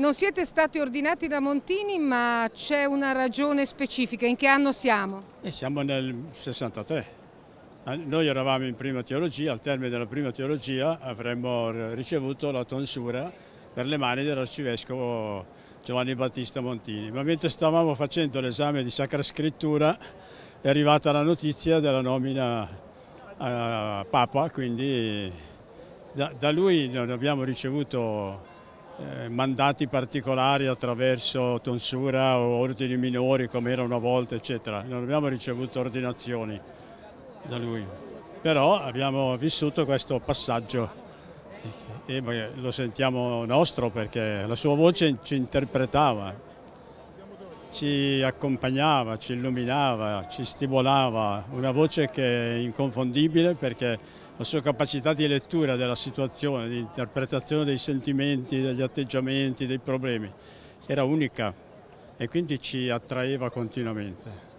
Non siete stati ordinati da Montini, ma c'è una ragione specifica. In che anno siamo? E eh, siamo nel 63. Ah, noi eravamo in prima teologia, al termine della prima teologia avremmo ricevuto la tonsura per le mani dell'arcivescovo Giovanni Battista Montini. Ma mentre stavamo facendo l'esame di Sacra Scrittura è arrivata la notizia della nomina a Papa, quindi da, da lui non abbiamo ricevuto eh, mandati particolari attraverso tonsura o ordini minori come era una volta eccetera, non abbiamo ricevuto ordinazioni da lui, però abbiamo vissuto questo passaggio e lo sentiamo nostro perché la sua voce ci interpretava ci accompagnava, ci illuminava, ci stimolava, una voce che è inconfondibile perché la sua capacità di lettura della situazione, di interpretazione dei sentimenti, degli atteggiamenti, dei problemi era unica e quindi ci attraeva continuamente.